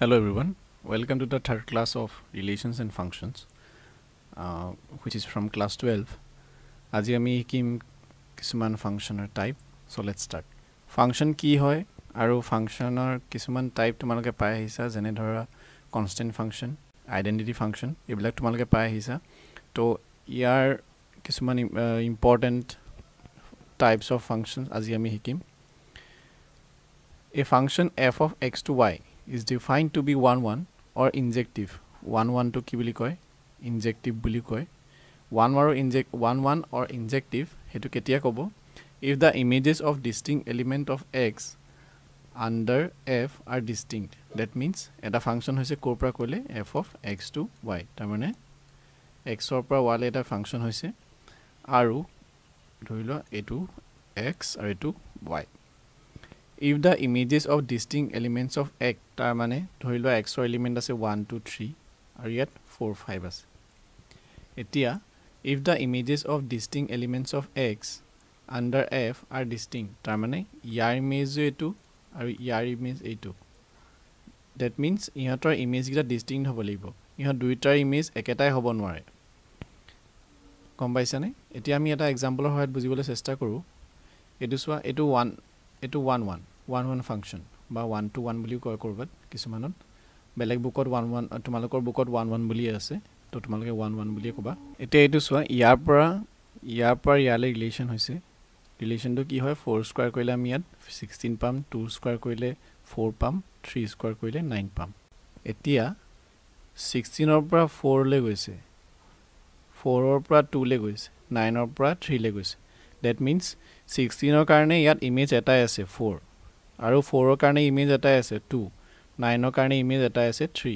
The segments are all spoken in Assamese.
Hello everyone, welcome to the third class of relations and functions uh, which is from class 12 আজি আমি শিকিম কিছুমান ফাংচনৰ type so' let start function কি হয় আৰু ফাংচনৰ কিছুমান টাইপ তোমালোকে পাই আহিছা যেনে ধৰা কনষ্টেণ্ট ফাংচন আইডেণ্টিটি ফাংচন এইবিলাক তোমালোকে পাই আহিছা তো ইয়াৰ কিছুমান ইম্পৰ্টেণ্ট টাইপছ অফ ফাংচন আজি আমি শিকিম এই function f of x to y is define to be one one or injective one ওৱানটো কি বুলি কয় ইনজেক্টিভ বুলি কয় one one inject one one or injective সেইটো কেতিয়া ক'ব if the images of distinct element of x under f are distinct that means এটা ফাংচন হৈছে ক'ৰ পৰা ক'লে f of x to y তাৰমানে এক্সৰ পৰা ৱাইলৈ এটা ফাংচন হৈছে আৰু ধৰি লোৱা এইটো এক্স আৰু এইটো y if the images of distinct elements of x তাৰমানে ধৰি লোৱা এক্সৰ এলিমেণ্ট আছে ওৱান টু থ্ৰী আৰু ইয়াত ফ'ৰ ফাইভ আছে এতিয়া if the images of distinct elements of x under f are distinct তাৰমানে ইয়াৰ ইমেজো এইটো আৰু ইয়াৰ ইমেজ এইটো ডেট মিনছ ইহঁতৰ ইমেজকেইটা ডিষ্টিং হ'ব লাগিব ইহঁত দুয়োটাৰ ইমেজ একেটাই হ'ব নোৱাৰে গম পাইছেনে এতিয়া আমি এটা এক্সাম্পলৰ সহায়ত বুজিবলৈ চেষ্টা কৰোঁ এইটো চোৱা এইটো ওৱান এইটো one one one one function বা ওৱান টু ওৱান বুলিও কয় ক'ৰবাত কিছুমানত বেলেগ বুকত ওৱান ওৱান তোমালোকৰ বুকত ওৱান ওৱান বুলিয়ে আছে ত' তোমালোকে ওৱান ওৱান বুলিয়ে ক'বা এতিয়া এইটো চোৱা ইয়াৰ পৰা ইয়াৰ পৰা ইয়ালৈ ৰিলেশ্যন হৈছে ৰিলেশ্যনটো কি হয় ফ'ৰ স্কোৱাৰ কৰিলে আমি ইয়াত ছিক্সটিন পাম টু স্কোৱাৰ কৰিলে ফ'ৰ পাম থ্ৰী স্কোৱাৰ কৰিলে নাইন পাম এতিয়া ছিক্সটিনৰ পৰা ফ'ৰলৈ গৈছে ফ'ৰৰ পৰা টুলৈ গৈছে নাইনৰ পৰা থ্ৰীলৈ গৈছে ডেট মিনছ ছিক্সটিনৰ কাৰণে ইয়াত ইমেজ এটাই আছে ফ'ৰ আৰু ফ'ৰৰ কাৰণে ইমেজ এটাই আছে টু নাইনৰ কাৰণে ইমেজ এটাই আছে থ্ৰী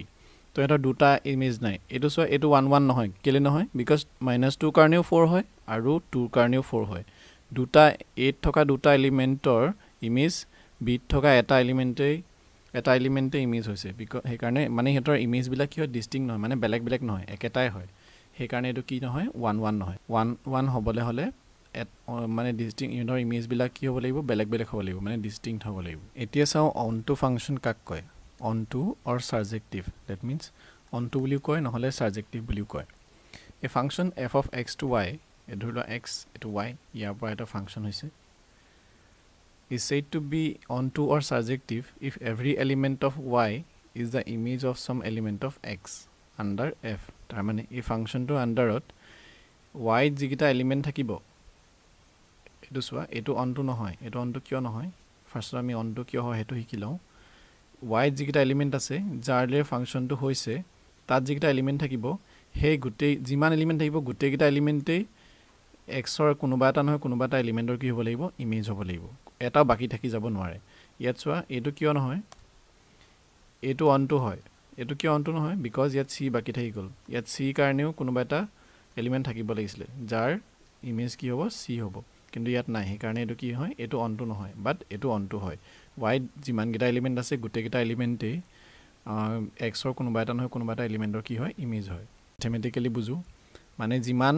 তো সিহঁতৰ দুটা ইমেজ নাই এইটো চোৱা এইটো ওৱান ওৱান নহয় কেলে নহয় বিকজ মাইনাছ টুৰ কাৰণেও ফ'ৰ হয় আৰু টুৰ কাৰণেও ফ'ৰ হয় দুটা এইট থকা দুটা এলিমেণ্টৰ ইমেজ বিত থকা এটা এলিমেণ্টেই এটা এলিমেণ্টে ইমেজ হৈছে বিকজ সেইকাৰণে মানে সিহঁতৰ ইমেজবিলাক কি হয় ডিষ্টিং নহয় মানে বেলেগ বেলেগ নহয় একেটাই হয় সেইকাৰণে এইটো কি নহয় ওৱান ওৱান নহয় ওৱান ওৱান হ'বলৈ হ'লে মানে ডিষ্টিং ইহঁতৰ ইমেজবিলাক কি হ'ব লাগিব বেলেগ বেলেগ হ'ব লাগিব মানে ডিষ্টিং হ'ব লাগিব এতিয়া চাওঁ অন টু ফাংচন কাক কয় onto or surjective that means onto বুলিও কয় নহ'লে ছাৰ্জেক্টিভ বুলিও কয় এই function f of x to y ধৰি লোৱা এক্স এইটো ৱাই ইয়াৰ পৰা এটা ফাংচন হৈছে is said to be onto or surjective if every element of y is the image of some element of x under f তাৰমানে এই ফাংচনটোৰ আণ্ডাৰত ৱাইত যিকেইটা এলিমেণ্ট থাকিব সেইটো চোৱা এইটো অনটো নহয় এইটো অনটো কিয় নহয় ফাৰ্ষ্টত আমি অনটো কিয় হয় সেইটো শিকি লওঁ ৱাইত যিকেইটা এলিমেণ্ট আছে যাৰ লৈ ফাংচনটো হৈছে তাত যিকেইটা এলিমেণ্ট থাকিব সেই গোটেই যিমান এলিমেণ্ট থাকিব গোটেইকেইটা এলিমেণ্টেই এক্সৰ কোনোবা এটা নহয় কোনোবা এটা এলিমেণ্টৰ কি হ'ব লাগিব ইমেজ হ'ব লাগিব এটাও বাকী থাকি যাব নোৱাৰে ইয়াত চোৱা এইটো কিয় নহয় এইটো অনটো হয় এইটো কিয় অনটো নহয় বিকজ ইয়াত চি বাকী থাকি গ'ল ইয়াত চিৰ কাৰণেও কোনোবা এটা এলিমেণ্ট থাকিব লাগিছিলে যাৰ ইমেজ কি হ'ব চি হ'ব কিন্তু ইয়াত নাই সেইকাৰণে এইটো কি হয় এইটো অনটো নহয় বাট এইটো অনটো হয় ৱাইত যিমানকেইটা এলিমেণ্ট আছে গোটেইকেইটা এলিমেণ্টেই এক্সৰ কোনোবা এটা নহয় কোনোবা এটা এলিমেণ্টৰ কি হয় ইমেজ হয় মেথেমেটিকেলি বুজোঁ মানে যিমান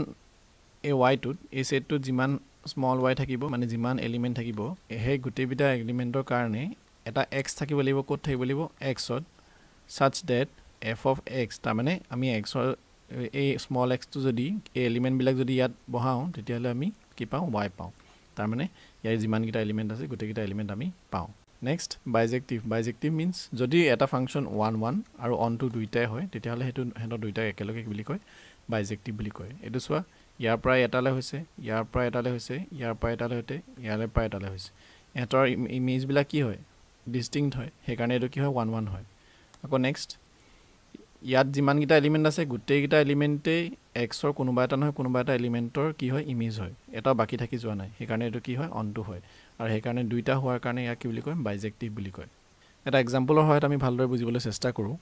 এই ৱাইটোত এই ছেটটোত যিমান স্মল ৱাই থাকিব মানে যিমান এলিমেণ্ট থাকিব সেই গোটেইকেইটা এলিমেণ্টৰ কাৰণে এটা এক্স থাকিব লাগিব ক'ত থাকিব লাগিব এক্সত such that f of x তাৰমানে আমি এক্সৰ এই স্মল এক্সটো যদি এই এলিমেণ্টবিলাক যদি ইয়াত বহাওঁ তেতিয়াহ'লে আমি কি পাওঁ ৱাই পাওঁ তাৰমানে ইয়াৰ যিমানকেইটা এলিমেণ্ট আছে গোটেইকেইটা এলিমেণ্ট আমি পাওঁ নেক্সট বাইজেক্টিভ বাইজেক্টিভ মিনছ যদি এটা ফাংচন ওৱান ওৱান আৰু অন টু দুইটাই হয় তেতিয়াহ'লে সেইটো সিহঁতৰ দুইটাই একেলগে বুলি কয় বাইজেক্টিভ বুলি কয় এইটো চোৱা ইয়াৰ পৰা এটালৈ হৈছে ইয়াৰ পৰা এটালৈ হৈছে ইয়াৰ পৰা এটালৈ সৈতে ইয়াৰে পৰা এটালৈ হৈছে ইহঁতৰ ইমেজবিলাক কি হয় ডিষ্টিংট হয় সেইকাৰণে এইটো কি হয় ওৱান ওৱান হয় আকৌ নেক্সট ইয়াত যিমানকেইটা এলিমেণ্ট আছে গোটেইকেইটা এলিমেণ্টেই এক্সৰ কোনোবা এটা নহয় কোনোবা এটা এলিমেণ্টৰ কি হয় ইমেজ হয় এটাও বাকী থাকি যোৱা নাই সেইকাৰণে এইটো কি হয় অন্টো হয় আৰু সেইকাৰণে দুইটা হোৱাৰ কাৰণে ইয়াক কি বুলি কয় বাইজেক্টিভ বুলি কয় এটা এক্সাম্পলৰ সহায়ত আমি ভালদৰে বুজিবলৈ চেষ্টা কৰোঁ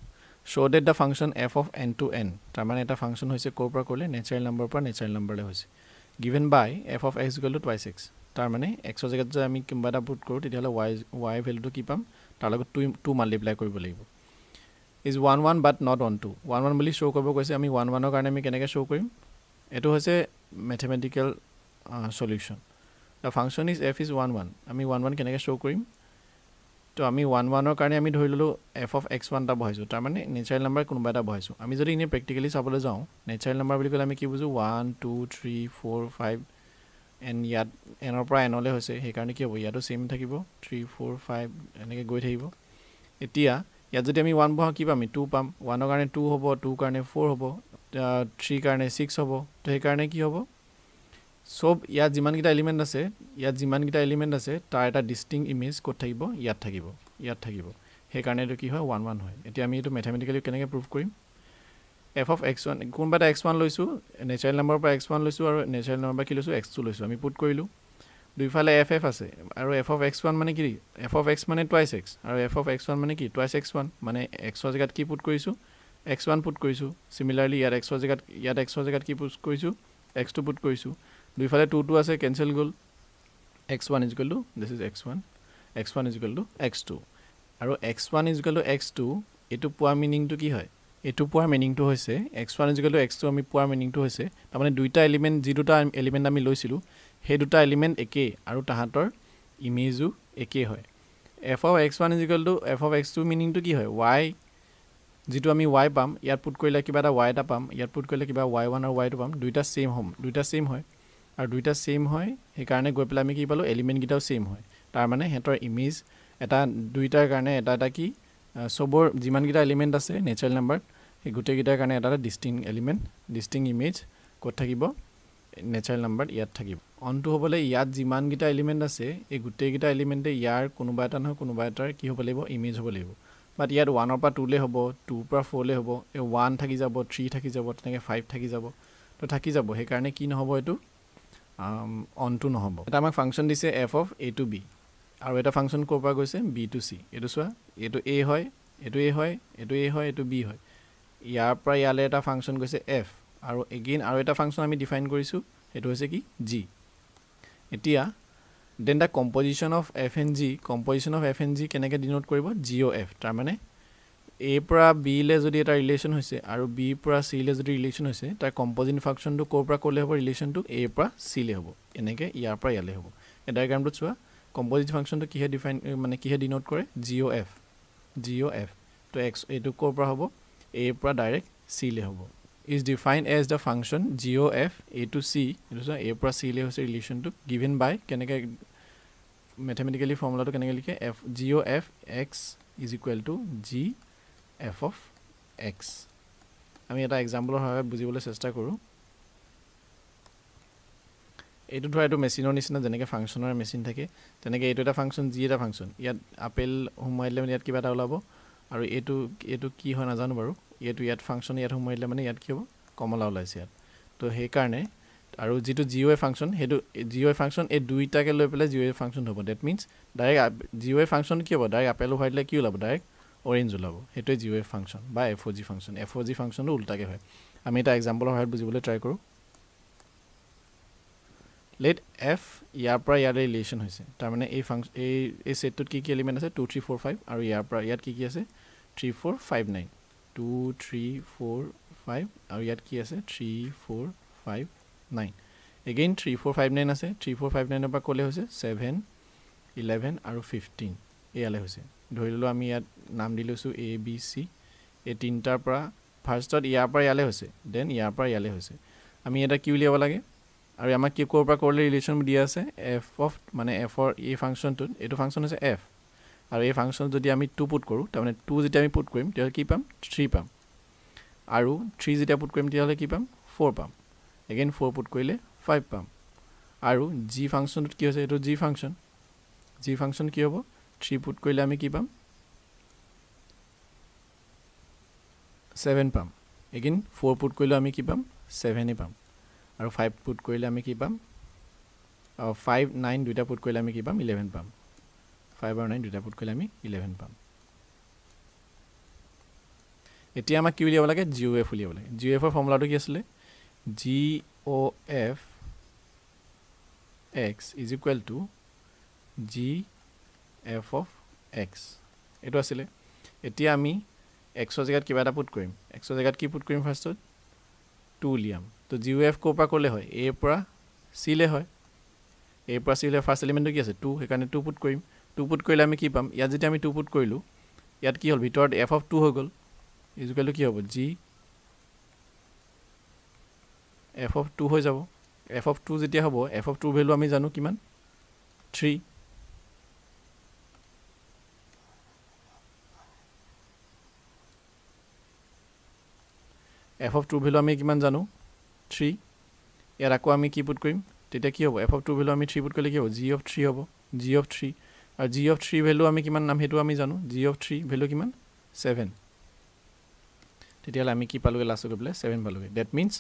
show' that the function f of N to N তাৰমানে এটা ফাংচন হৈছে ক'ৰ পৰা ক'লে নেচাৰেল নাম্বাৰৰ পৰা নেচাৰেল নাম্বাৰলৈ হৈছে given by f of x গ'লটো টুৱাই ছিক্স তাৰমানে এক্সৰ জেগাত যদি আমি কিবা এটা বুট কৰোঁ তেতিয়াহ'লে ৱাই ৱাই ভেলুটো কি পাম তাৰ লগত টু টু মাল্টিপ্লাই কৰিব লাগিব is one one but not one to one one বুলি শ্ব' কৰিব কৈছে আমি ওৱান ওৱানৰ কাৰণে আমি কেনেকৈ শ্ব' কৰিম এইটো হৈছে mathematical solution the function is f is one one আমি ওৱান ওৱান কেনেকৈ শ্ব' কৰিম তো আমি ওৱান ওৱানৰ কাৰণে আমি ধৰি ল'লোঁ এফ অফ এক্স ওৱান এটা বহাইছোঁ তাৰমানে নেচাৰেল নাম্বাৰ কোনোবা এটা বহাইছোঁ আমি যদি এনেই প্ৰেক্টিকেলি চাবলৈ যাওঁ নেচাৰেল নাম্বাৰ বুলি ক'লে আমি কি বুজোঁ one two three four five n ইয়াত এনৰ পৰা এনলৈ হৈছে সেইকাৰণে কি হ'ব ইয়াতো ছেম থাকিব থ্ৰী ফ'ৰ ফাইভ এনেকৈ গৈ থাকিব এতিয়া ইয়াত যদি আমি ওৱান বহাওঁ কি পাম আমি টু পাম ওৱানৰ কাৰণে টু হ'ব টু কাৰণে ফ'ৰ হ'ব থ্ৰী কাৰণে ছিক্স হ'ব তো সেইকাৰণে কি হ'ব চব ইয়াত যিমানকেইটা এলিমেণ্ট আছে ইয়াত যিমানকেইটা এলিমেণ্ট আছে তাৰ এটা ডিষ্টিং ইমেজ ক'ত থাকিব ইয়াত থাকিব ইয়াত থাকিব সেইকাৰণে এইটো কি হয় ওৱান ওৱান হয় এতিয়া আমি এইটো মেথামেটিকেলি কেনেকৈ প্ৰুভ কৰিম এফ অফ এক্স ওৱান কোনোবা এটা এক্স ওৱান লৈছোঁ নেচাৰেল নাম্বাৰৰ পৰা এক্স ওৱান লৈছোঁ আৰু নেচাৰেল নাম্বাৰ পৰা কি লৈছোঁ এক্স টু লৈছোঁ আমি পুট কৰিলোঁ দুইফালে এফ এফ আছে আৰু এফ অফ এক্স ওৱান মানে কি এফ অফ এক্স মানে টুৱাইচ এক্স আৰু এফ অফ এক্স ওৱান মানে কি টুৱাইচ এক্স ওৱান মানে এক্সৰ জেগাত কি পুট কৰিছোঁ এক্স ওৱান পুট কৰিছোঁ ছিমিলাৰলি ইয়াত এক্সৰ জেগাত ইয়াত এক্সৰ জেগাত কি পুট কৰিছোঁ এক্স টু পুট কৰিছোঁ দুইফালে টু টু আছে কেঞ্চেল গ'ল x one is equal to this is x one x one is equal to x two আৰু x one is equal to x two এইটো পোৱা মিনিংটো কি হয় এইটো পোৱাৰ মিনিংটো হৈছে x one is equal to x two আমি পোৱাৰ মিনিংটো হৈছে তাৰমানে দুইটা এলিমেণ্ট যি দুটা এলিমেণ্ট আমি লৈছিলোঁ সেই দুটা এলিমেণ্ট একেই আৰু তাহাঁতৰ ইমেজো একেই হয় f of x one is equal to f of x two মিনিংটো কি হয় ৱাই যিটো আমি ৱাই পাম ইয়াত পুট কৰিলে কিবা এটা ৱাই এটা পাম ইয়াত পুট কৰিলে কিবা ৱাই ওৱান আৰু ৱাই টু পাম দুইটা ছেইম হ'ম দুইটা ছেইম হয় আৰু দুইটা ছেইম হয় সেইকাৰণে গৈ পেলাই আমি কি পালোঁ এলিমেণ্টকেইটাও ছেইম হয় তাৰমানে সিহঁতৰ ইমেজ এটা দুইটাৰ কাৰণে এটা এটা কি চবৰ যিমানকেইটা এলিমেণ্ট আছে নেচাৰেল নাম্বাৰত সেই গোটেইকেইটাৰ কাৰণে এটা এটা ডিষ্টিং এলিমেণ্ট ডিষ্টিং ইমেজ ক'ত থাকিব নেচাৰেল নাম্বাৰত ইয়াত থাকিব অনটো হ'বলৈ ইয়াত যিমানকেইটা এলিমেণ্ট আছে এই গোটেইকেইটা এলিমেণ্টে ইয়াৰ কোনোবা এটা নহয় কোনোবা এটাৰ কি হ'ব লাগিব ইমেজ হ'ব লাগিব বাট ইয়াত ওৱানৰ পৰা টুলৈ হ'ব টুৰ পৰা ফ'ৰলৈ হ'ব এই ওৱান থাকি যাব থ্ৰী থাকি যাব তেনেকৈ ফাইভ থাকি যাব তো থাকি যাব সেইকাৰণে কি নহ'ব এইটো অনটো নহ'ব এটা আমাক ফাংচন দিছে f of A to B আৰু এটা ফাংচন ক'ৰ পৰা গৈছে বি টু চি এইটো চোৱা এইটো এ হয় এইটো এ হয় এইটো এ হয় এইটো বি হয় ইয়াৰ পৰা ইয়ালৈ এটা ফাংচন গৈছে এফ আৰু এগেইন আৰু এটা ফাংচন আমি ডিফাইন কৰিছোঁ সেইটো হৈছে কি জি এতিয়া then the composition of F and G composition of F and G কেনেকৈ ডিনোট কৰিব জি অ' এফ তাৰমানে এৰ পৰা বিলৈ যদি এটা ৰিলেশ্যন হৈছে আৰু বিৰ পৰা চিলৈ যদি ৰিলেশ্যন হৈছে তাৰ কম্পজিট ফাংচনটো ক'ৰ পৰা ক'লৈ হ'ব ৰিলেশ্যনটো এৰ পৰা চিলৈ হ'ব এনেকৈ ইয়াৰ পৰা ইয়ালৈ হ'ব এই এডাইগ্ৰামটোত চোৱা কম্পজিট ফাংচনটো কিহে ডিফাইন মানে কিহে ডিনোট কৰে জি অ' এফ জি অ' এফ ত' এক্স এইটো ক'ৰ পৰা হ'ব এৰ পৰা ডাইৰেক্ট চিলৈ হ'ব is define as the function g O' f A to C এইটো চোৱা এৰ পৰা চিলৈ হৈছে ৰিলেশ্যনটো গিভেন বাই কেনেকৈ মেথমেটিকেলি ফৰ্মুলাটো কেনেকৈ লিখে f g O' f x is equal to g f of x আমি এটা এক্সাম্পলৰ সহায়ত বুজিবলৈ চেষ্টা কৰোঁ এইটো ধৰা এইটো মেচিনৰ নিচিনা যেনেকৈ ফাংচনৰ মেচিন থাকে তেনেকৈ এইটো এটা ফাংচন যি এটা ফাংচন ইয়াত আপেল সোমোৱাই দিলে মানে ইয়াত কিবা এটা ওলাব আৰু এইটো এইটো কি হয় নাজানো বাৰু এইটো ইয়াত ফাংচন ইয়াত সোমাই দিলে মানে ইয়াত কি হ'ব কমলা ওলাইছে ইয়াত তো সেইকাৰণে আৰু যিটো জিঅ' এ ফাংচন সেইটো জিঅ' এ ফাংচন এই দুইটাকে লৈ পেলাই জিঅ' এ ফাংচন হ'ব ডেট মিনছ ডাইৰেক্ট জিঅ' এ ফাংচন কি হ'ব ডাইৰেক্ট আপেল ওভাৰ দিলে কি ওলাব ডাইৰেক্ট অৰেঞ্জ ওলাব সেইটোৱে জিঅ' এ ফাংচন বা f o' g function f o' g ফাংচনটো ওল্টাকৈ হয় আমি এটা এক্সাম্পলৰ সহায়ত বুজিবলৈ ট্ৰাই কৰোঁ লেট এফ ইয়াৰ পৰা ইয়াৰে ৰিলেশ্যন হৈছে তাৰমানে এই ফাং এই এই ছেটটোত কি কি এলিমেণ্ট আছে টু থ্ৰী ফ'ৰ ফাইভ আৰু ইয়াৰ পৰা ইয়াত কি কি আছে three four five nine two three four five আৰু ইয়াত কি আছে three four five nine again three four five nine আছে থ্ৰী ফ'ৰ ফাইভ নাইনৰ পৰা ক'লে হৈছে ছেভেন ইলেভেন আৰু ফিফটিন এয়ালৈ হৈছে ধৰি ল'লোঁ আমি ইয়াত নাম দি লৈছোঁ এ বি চি এই তিনিটাৰ পৰা ফাৰ্ষ্টত ইয়াৰ পৰা ইয়ালৈ হৈছে দেন ইয়াৰ পৰা ইয়ালৈ হৈছে আমি এটা কি উলিয়াব লাগে আৰু আমাক কি ক'ৰ পৰা ক'ৰলৈ ৰিলেশ্যনবোৰ দিয়া আছে এফ অফ মানে এফৰ এই ফাংচনটোত এইটো ফাংচন হৈছে এফ আৰু এই ফাংচন যদি আমি টু পুট কৰোঁ তাৰমানে টু যেতিয়া আমি পুট কৰিম তেতিয়াহ'লে কি পাম থ্ৰী পাম আৰু থ্ৰী যেতিয়া পুট কৰিম তেতিয়াহ'লে কি পাম ফ'ৰ পাম এগেইন ফ'ৰ পুট কৰিলে ফাইভ পাম আৰু জি ফাংচনটোত কি হৈছে এইটো জি ফাংচন জি ফাংচন কি হ'ব থ্ৰী পুট কৰিলে আমি কি পাম ছেভেন পাম এগেইন ফ'ৰ পুট কৰিলেও আমি কি পাম ছেভেনেই পাম আৰু ফাইভ পুট কৰিলে আমি কি পাম ফাইভ নাইন দুইটা পুট কৰিলে আমি কি পাম ইলেভেন পাম ফাইভ আৰু নাইন দুটা পুট কৰিলে আমি ইলেভেন পাম এতিয়া আমাক কি উলিয়াব লাগে জিঅ' এফ উলিয়াব লাগে জিঅ' এফৰ ফৰ্মুলাটো কি আছিলে g O' f x is equal to g f of x এইটো আছিলে এতিয়া আমি এক্সৰ জেগাত কিবা এটা পুট কৰিম এক্সৰ জেগাত কি পুট কৰিম ফাৰ্ষ্টত টু উলিয়াম তো জিঅ' এফ ক'ৰ পৰা ক'লে হয় এৰ পৰা চিলে হয় এৰ পৰা চিলে ফাৰ্ষ্ট এলিমেণ্টটো কি আছে টু সেইকাৰণে টু পুট কৰিম টু পুট কৰিলে আমি কি পাম ইয়াত যেতিয়া আমি টু পুট কৰিলোঁ ইয়াত কি হ'ল ভিতৰত এফ অফ টু হৈ গ'ল ইজুকেলটো কি হ'ব জি এফ অফ টু হৈ যাব এফ অফ টু যেতিয়া হ'ব এফ অফ টু ভেলু আমি জানো কিমান three f of two value আমি কিমান জানো থ্ৰী ইয়াত আকৌ আমি কি পুট কৰিম তেতিয়া কি হ'ব এফ অফ টু ভেলু আমি থ্ৰী পুট কৰিলে কি হ'ব জি অফ থ্ৰী হ'ব জি অফ থ্ৰী আৰু জি অফ থ্ৰী ভেলু আমি কিমান নাম সেইটো আমি জানো জি অফ থ্ৰী ভেলু কিমান ছেভেন তেতিয়াহ'লে আমি কি পালোঁগৈ লাষ্টত গৈ পেলাই ছেভেন পালোঁগৈ ডেট মিনছ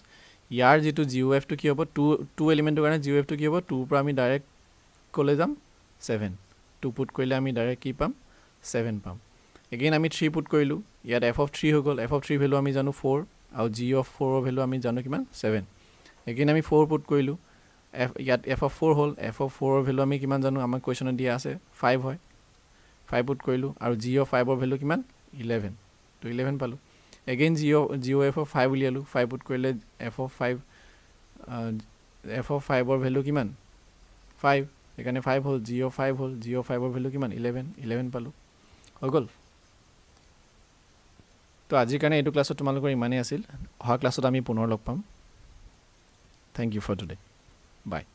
ইয়াৰ যিটো জি অ' এফটো কি হ'ব টু টু এলিমেণ্টটোৰ কাৰণে জি অ' এফটো কি হ'ব টুৰ পৰা আমি ডাইৰেক্ট ক'লৈ যাম ছেভেন টু পুট কৰিলে আমি ডাইৰেক্ট কি পাম ছেভেন পাম এগেইন আমি থ্ৰী পুট কৰিলোঁ ইয়াত এফ অফ থ্ৰী হৈ গ'ল এফ অফ থ্ৰী ভেলু আমি জানো ফ'ৰ আৰু জি অফ ফ'ৰৰ ভেলু আমি জানো কিমান ছেভেন এগেইন আমি ফ'ৰ পুট কৰিলোঁ এফ ইয়াত এফ অফ ফ'ৰ হ'ল এফ অফ ফ'ৰৰ ভেলু আমি কিমান জানো আমাক কুৱেশ্যনত দিয়া আছে ফাইভ হয় ফাইভ উট কৰিলোঁ আৰু জি অ' ফাইভৰ ভেলু কিমান ইলেভেন ত' ইলেভেন পালোঁ এগেইন জি অ' জি অ' এফ অ' ফাইভ উলিয়ালোঁ ফাইভ উট কৰিলে f o' five f o' ফাইভৰ ভেলু কিমান ফাইভ সেইকাৰণে ফাইভ হ'ল জি অ' ফাইভ হ'ল জি অ' ফাইভৰ ভেলু কিমান ইলেভেন ইলেভেন পালোঁ হৈ গ'ল ত' আজিৰ কাৰণে এইটো ক্লাছত তোমালোকৰ ইমানেই আছিল অহা ক্লাছত আমি পুনৰ লগ পাম thank you for today' Bye.